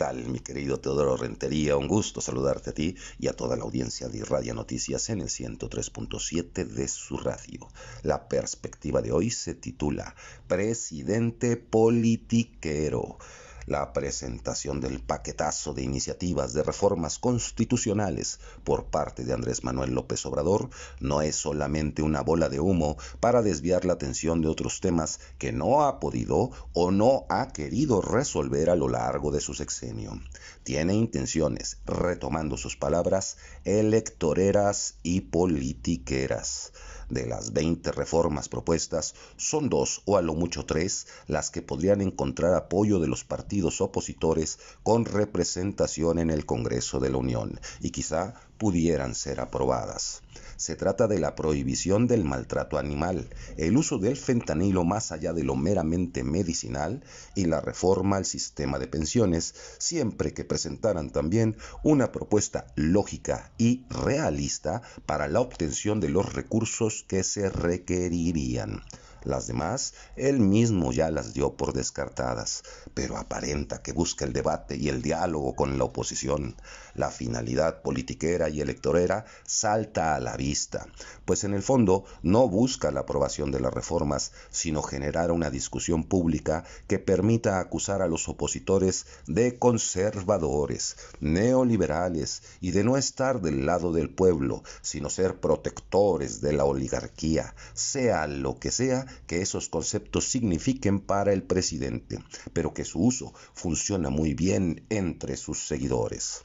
tal, mi querido Teodoro Rentería? Un gusto saludarte a ti y a toda la audiencia de Radio Noticias en el 103.7 de su radio. La perspectiva de hoy se titula Presidente Politiquero la presentación del paquetazo de iniciativas de reformas constitucionales por parte de Andrés Manuel López Obrador no es solamente una bola de humo para desviar la atención de otros temas que no ha podido o no ha querido resolver a lo largo de su sexenio. Tiene intenciones, retomando sus palabras, electoreras y politiqueras. De las 20 reformas propuestas, son dos o a lo mucho tres las que podrían encontrar apoyo de los partidos opositores con representación en el Congreso de la Unión y quizá pudieran ser aprobadas. Se trata de la prohibición del maltrato animal, el uso del fentanilo más allá de lo meramente medicinal y la reforma al sistema de pensiones, siempre que presentaran también una propuesta lógica y realista para la obtención de los recursos que se requerirían. Las demás, él mismo ya las dio por descartadas, pero aparenta que busca el debate y el diálogo con la oposición. La finalidad politiquera y electorera salta a la vista, pues en el fondo no busca la aprobación de las reformas, sino generar una discusión pública que permita acusar a los opositores de conservadores, neoliberales y de no estar del lado del pueblo, sino ser protectores de la oligarquía, sea lo que sea, que esos conceptos signifiquen para el presidente, pero que su uso funciona muy bien entre sus seguidores.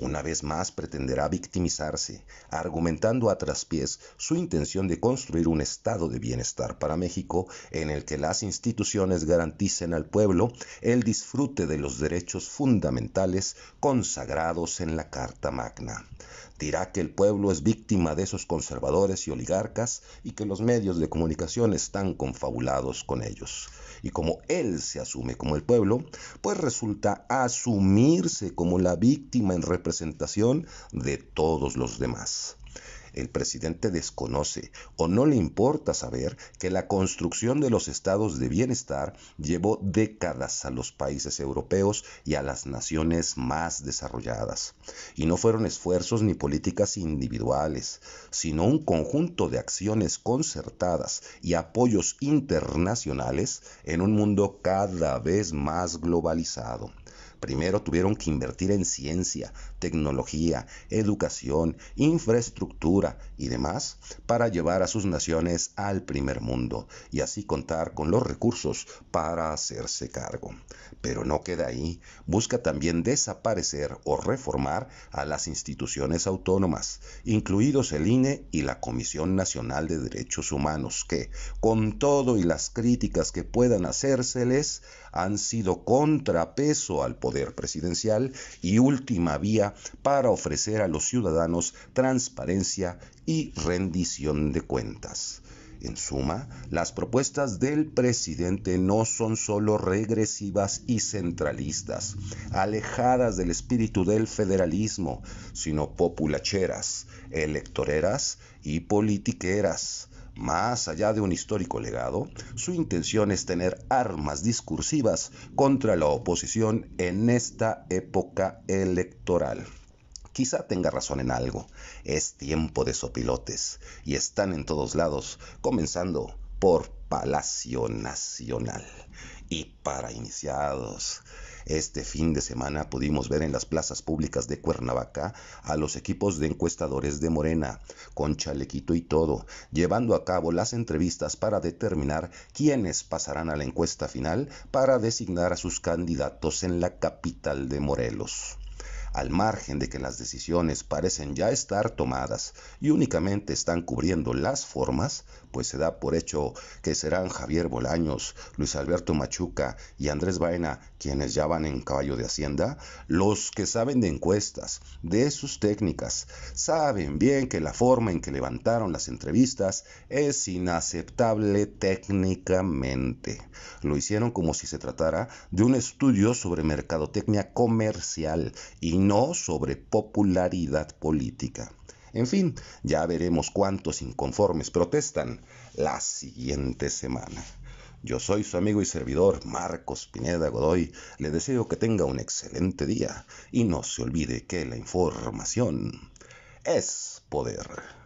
Una vez más pretenderá victimizarse, argumentando a traspiés su intención de construir un estado de bienestar para México en el que las instituciones garanticen al pueblo el disfrute de los derechos fundamentales consagrados en la Carta Magna. Dirá que el pueblo es víctima de esos conservadores y oligarcas y que los medios de comunicación están confabulados con ellos. Y como él se asume como el pueblo, pues resulta asumirse como la víctima en representación de todos los demás. El presidente desconoce o no le importa saber que la construcción de los estados de bienestar llevó décadas a los países europeos y a las naciones más desarrolladas. Y no fueron esfuerzos ni políticas individuales, sino un conjunto de acciones concertadas y apoyos internacionales en un mundo cada vez más globalizado. Primero tuvieron que invertir en ciencia, tecnología, educación, infraestructura y demás para llevar a sus naciones al primer mundo y así contar con los recursos para hacerse cargo. Pero no queda ahí, busca también desaparecer o reformar a las instituciones autónomas, incluidos el INE y la Comisión Nacional de Derechos Humanos, que, con todo y las críticas que puedan hacérseles, han sido contrapeso al poder poder presidencial y última vía para ofrecer a los ciudadanos transparencia y rendición de cuentas. En suma, las propuestas del presidente no son solo regresivas y centralistas, alejadas del espíritu del federalismo, sino populacheras, electoreras y politiqueras más allá de un histórico legado, su intención es tener armas discursivas contra la oposición en esta época electoral. Quizá tenga razón en algo. Es tiempo de sopilotes y están en todos lados, comenzando por Palacio Nacional. Y para iniciados, este fin de semana pudimos ver en las plazas públicas de Cuernavaca a los equipos de encuestadores de Morena, con chalequito y todo, llevando a cabo las entrevistas para determinar quiénes pasarán a la encuesta final para designar a sus candidatos en la capital de Morelos al margen de que las decisiones parecen ya estar tomadas y únicamente están cubriendo las formas, pues se da por hecho que serán Javier Bolaños, Luis Alberto Machuca y Andrés Baena quienes ya van en caballo de Hacienda, los que saben de encuestas, de sus técnicas, saben bien que la forma en que levantaron las entrevistas es inaceptable técnicamente. Lo hicieron como si se tratara de un estudio sobre mercadotecnia comercial y no sobre popularidad política. En fin, ya veremos cuántos inconformes protestan la siguiente semana. Yo soy su amigo y servidor Marcos Pineda Godoy. Le deseo que tenga un excelente día y no se olvide que la información es poder.